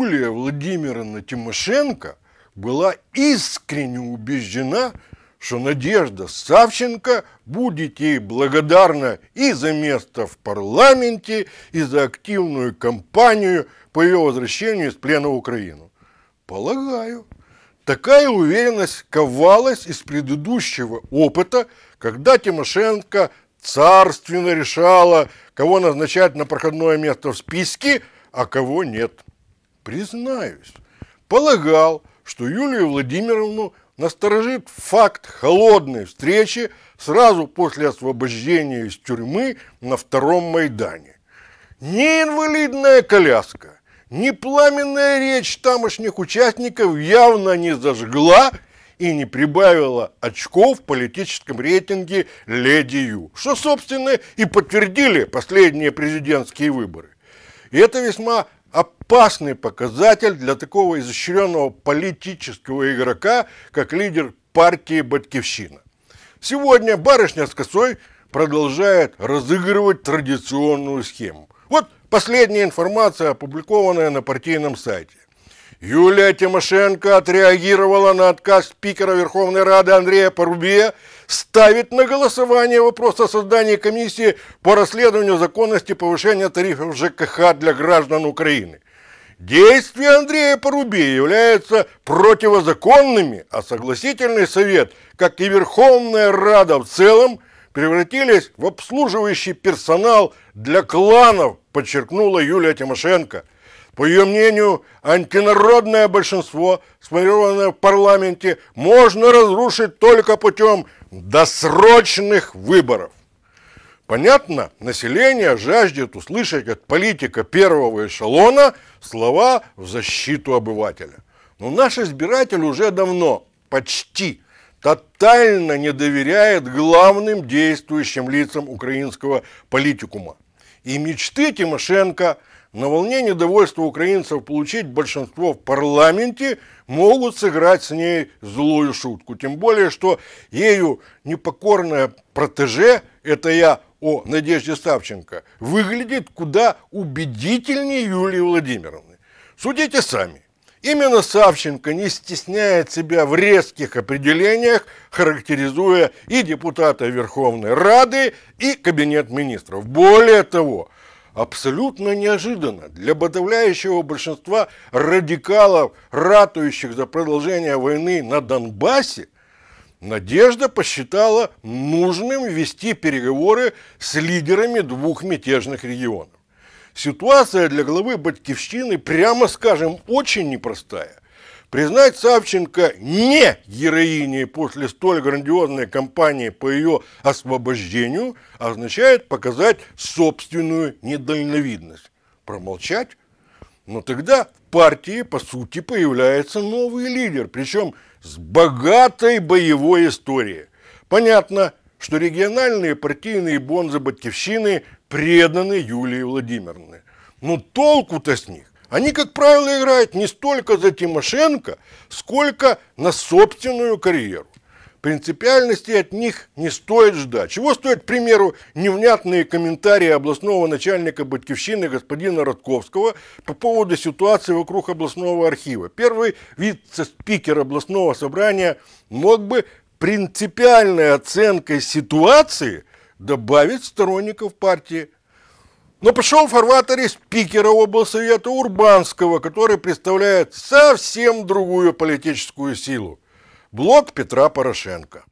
Юлия Владимировна Тимошенко была искренне убеждена, что Надежда Савченко будет ей благодарна и за место в парламенте, и за активную кампанию по ее возвращению из плена в Украину. Полагаю, такая уверенность ковалась из предыдущего опыта, когда Тимошенко царственно решала, кого назначать на проходное место в списке, а кого нет признаюсь, полагал, что Юлию Владимировну насторожит факт холодной встречи сразу после освобождения из тюрьмы на втором Майдане. Не инвалидная коляска, ни пламенная речь тамошних участников явно не зажгла и не прибавила очков в политическом рейтинге «Леди Ю», что, собственно, и подтвердили последние президентские выборы. И это весьма опасный показатель для такого изощренного политического игрока, как лидер партии «Батькивщина». Сегодня барышня с косой продолжает разыгрывать традиционную схему. Вот последняя информация, опубликованная на партийном сайте. Юлия Тимошенко отреагировала на отказ спикера Верховной Рады Андрея Порубе ставить на голосование вопрос о создании комиссии по расследованию законности повышения тарифов ЖКХ для граждан Украины. Действия Андрея Порубея являются противозаконными, а согласительный совет, как и Верховная Рада в целом, превратились в обслуживающий персонал для кланов, подчеркнула Юлия Тимошенко. По ее мнению, антинародное большинство, сформированное в парламенте, можно разрушить только путем досрочных выборов. Понятно, население жаждет услышать от политика первого эшелона слова в защиту обывателя. Но наш избиратель уже давно, почти, тотально не доверяет главным действующим лицам украинского политикума. И мечты Тимошенко на волне недовольства украинцев получить большинство в парламенте могут сыграть с ней злую шутку. Тем более, что ею непокорное протеже, это я о Надежде Савченко выглядит куда убедительнее Юлии Владимировны. Судите сами. Именно Савченко не стесняет себя в резких определениях, характеризуя и депутата Верховной Рады, и Кабинет министров. Более того, абсолютно неожиданно для подавляющего большинства радикалов, ратующих за продолжение войны на Донбассе – Надежда посчитала нужным вести переговоры с лидерами двух мятежных регионов. Ситуация для главы Батькивщины, прямо скажем, очень непростая. Признать Савченко не героиней после столь грандиозной кампании по ее освобождению означает показать собственную недальновидность. Промолчать но тогда в партии, по сути, появляется новый лидер, причем с богатой боевой историей. Понятно, что региональные партийные бонзы Батьковщины преданы Юлии Владимировне. Но толку-то с них? Они, как правило, играют не столько за Тимошенко, сколько на собственную карьеру. Принципиальности от них не стоит ждать. Чего стоит, к примеру, невнятные комментарии областного начальника Батьковщины господина Родковского по поводу ситуации вокруг областного архива. Первый вице-спикер областного собрания мог бы принципиальной оценкой ситуации добавить сторонников партии но пошел в фарватере спикера облсовета Урбанского, который представляет совсем другую политическую силу. Блок Петра Порошенко.